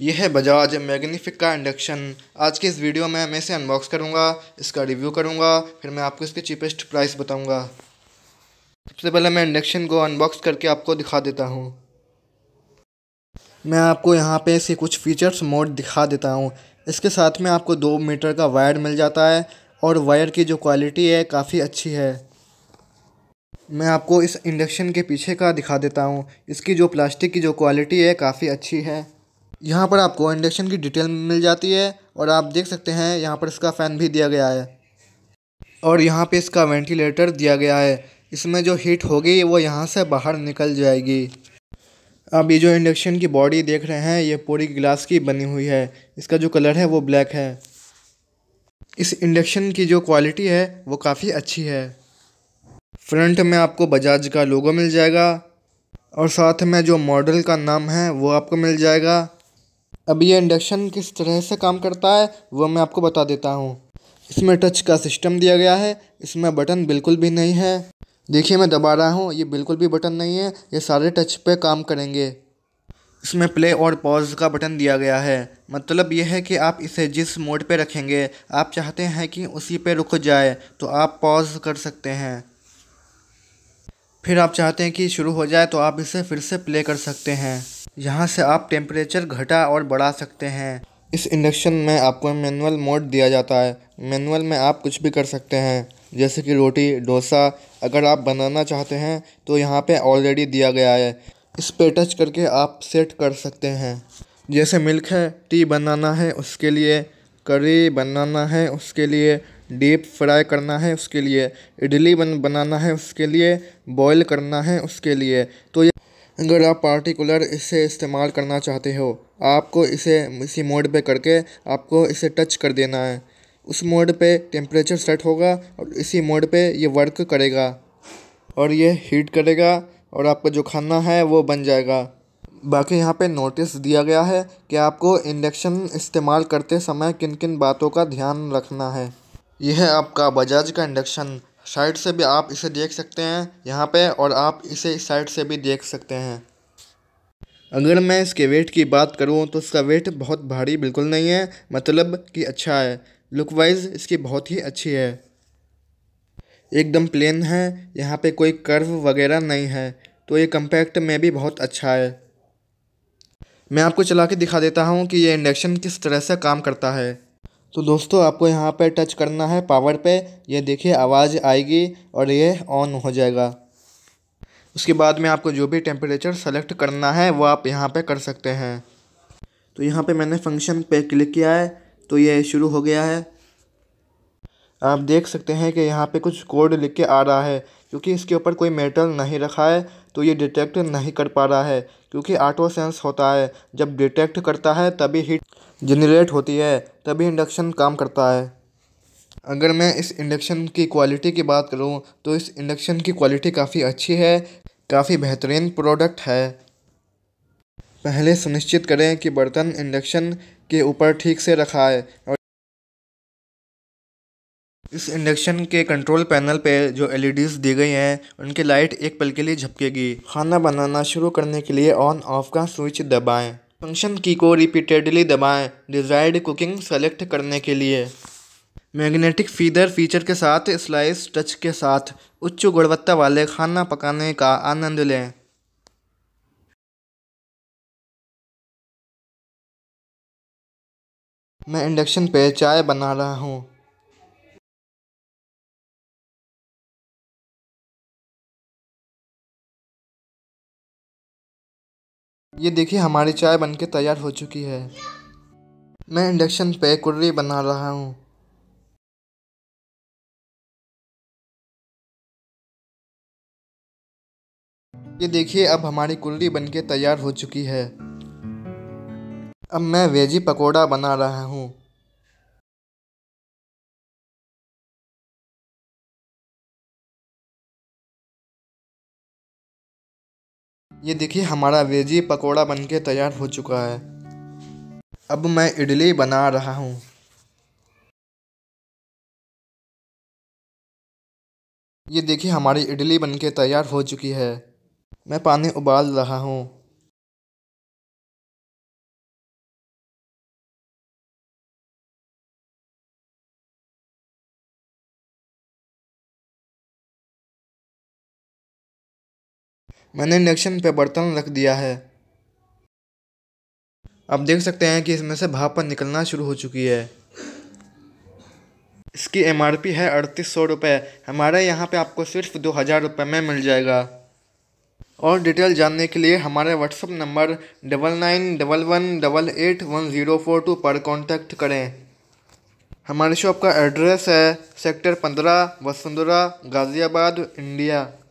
यह है बजाज मैग्नीफिक का इंडक्शन आज के इस वीडियो में मैं इसे अनबॉक्स करूँगा इसका रिव्यू करूँगा फिर मैं आपको इसके चीपेस्ट प्राइस बताऊँगा सबसे पहले मैं इंडक्शन को अनबॉक्स करके आपको दिखा देता हूँ मैं आपको यहाँ पे इसे कुछ फीचर्स मोड दिखा देता हूँ इसके साथ में आपको दो मीटर का वायर मिल जाता है और वायर की जो क्वालिटी है काफ़ी अच्छी है मैं आपको इस इंडक्शन के पीछे का दिखा देता हूँ इसकी जो प्लास्टिक की जो क्वालिटी है काफ़ी अच्छी है यहाँ पर आपको इंडक्शन की डिटेल मिल जाती है और आप देख सकते हैं यहाँ पर इसका फ़ैन भी दिया गया है और यहाँ पे इसका वेंटिलेटर दिया गया है इसमें जो हीट होगी वो यहाँ से बाहर निकल जाएगी अब ये जो इंडक्शन की बॉडी देख रहे हैं ये पूरी ग्लास की बनी हुई है इसका जो कलर है वो ब्लैक है इस इंडक्शन की जो क्वालिटी है वो काफ़ी अच्छी है फ्रंट में आपको बजाज का लोगो मिल जाएगा और साथ में जो मॉडल का नाम है वो आपको मिल जाएगा अब ये इंडक्शन किस तरह से काम करता है वो मैं आपको बता देता हूँ इसमें टच का सिस्टम दिया गया है इसमें बटन बिल्कुल भी नहीं है देखिए मैं दबा रहा हूँ ये बिल्कुल भी बटन नहीं है ये सारे टच पे काम करेंगे इसमें प्ले और पॉज का बटन दिया गया है मतलब यह है कि आप इसे जिस मोड पे रखेंगे आप चाहते हैं कि उसी पे रुक जाए तो आप पॉज कर सकते हैं फिर आप चाहते हैं कि शुरू हो जाए तो आप इसे फिर से प्ले कर सकते हैं यहाँ से आप टेम्परेचर घटा और बढ़ा सकते हैं इस इंडक्शन में आपको मैनुअल मोड दिया जाता है मैनुअल में आप कुछ भी कर सकते हैं जैसे कि रोटी डोसा अगर आप बनाना चाहते हैं तो यहाँ पे ऑलरेडी दिया गया है इस पे टच करके आप सेट कर सकते हैं जैसे मिल्क है टी बनाना है उसके लिए करी बनाना है उसके लिए डीप फ्राई करना है उसके लिए इडली बन बनाना है उसके लिए बॉईल करना है उसके लिए तो ये अगर आप पार्टिकुलर इसे इस्तेमाल करना चाहते हो आपको इसे इसी मोड पे करके आपको इसे टच कर देना है उस मोड पे टेम्परेचर सेट होगा और इसी मोड पे ये वर्क करेगा और ये हीट करेगा और आपका जो खाना है वो बन जाएगा बाकी यहाँ पे नोटिस दिया गया है कि आपको इंडक्शन इस्तेमाल करते समय किन किन बातों का ध्यान रखना है यह आपका बजाज का इंडक्शन साइड से भी आप इसे देख सकते हैं यहाँ पे और आप इसे साइड से भी देख सकते हैं अगर मैं इसके वेट की बात करूँ तो इसका वेट बहुत भारी बिल्कुल नहीं है मतलब कि अच्छा है लुक वाइज इसकी बहुत ही अच्छी है एकदम प्लेन है यहाँ पे कोई कर्व वगैरह नहीं है तो ये कंपैक्ट में भी बहुत अच्छा है मैं आपको चला के दिखा देता हूँ कि ये इंडक्शन किस तरह से काम करता है तो दोस्तों आपको यहाँ पर टच करना है पावर पे ये देखिए आवाज़ आएगी और ये ऑन हो जाएगा उसके बाद में आपको जो भी टेम्परेचर सेलेक्ट करना है वो आप यहाँ पे कर सकते हैं तो यहाँ पे मैंने फंक्शन पे क्लिक किया है तो ये शुरू हो गया है आप देख सकते हैं कि यहाँ पे कुछ कोड लिख के आ रहा है क्योंकि इसके ऊपर कोई मेटल नहीं रखा है तो ये डिटेक्ट नहीं कर पा रहा है क्योंकि ऑटो सेंस होता है जब डिटेक्ट करता है तभी हीट जनरेट होती है तभी इंडक्शन काम करता है अगर मैं इस इंडक्शन की क्वालिटी की बात करूं तो इस इंडक्शन की क्वालिटी काफ़ी अच्छी है काफ़ी बेहतरीन प्रोडक्ट है पहले सुनिश्चित करें कि बर्तन इंडक्शन के ऊपर ठीक से रखा है और इस इंडक्शन के कंट्रोल पैनल पे जो एलईडीज e दी गई हैं उनकी लाइट एक पल के लिए झपकेगी खाना बनाना शुरू करने के लिए ऑन ऑफ का स्विच दबाएं फंक्शन की को रिपीटेडली दबाएं डिज़ायर्ड कुकिंग सेलेक्ट करने के लिए मैग्नेटिक फीडर फीचर के साथ स्लाइस टच के साथ उच्च गुणवत्ता वाले खाना पकाने का आनंद लें मैं इंडक्शन पे चाय बना रहा हूँ ये देखिए हमारी चाय बनके तैयार हो चुकी है मैं इंडक्शन पे कुर्री बना रहा हूँ ये देखिए अब हमारी कुर्री बनके तैयार हो चुकी है अब मैं वेजी पकोड़ा बना रहा हूँ ये देखिए हमारा वेजी पकोड़ा बनके तैयार हो चुका है अब मैं इडली बना रहा हूँ ये देखिए हमारी इडली बनके तैयार हो चुकी है मैं पानी उबाल रहा हूँ मैंने इंडक्शन पे बर्तन रख दिया है अब देख सकते हैं कि इसमें से भाप पर निकलना शुरू हो चुकी है इसकी एम आर पी है अड़तीस सौ रुपये हमारे यहाँ पे आपको सिर्फ दो हज़ार रुपये में मिल जाएगा और डिटेल जानने के लिए हमारे WhatsApp number double nine double one double eight one zero four two पर कांटेक्ट करें हमारे शॉप का एड्रेस है सेक्टर पंद्रह वसुंधरा गाज़ियाबाद इंडिया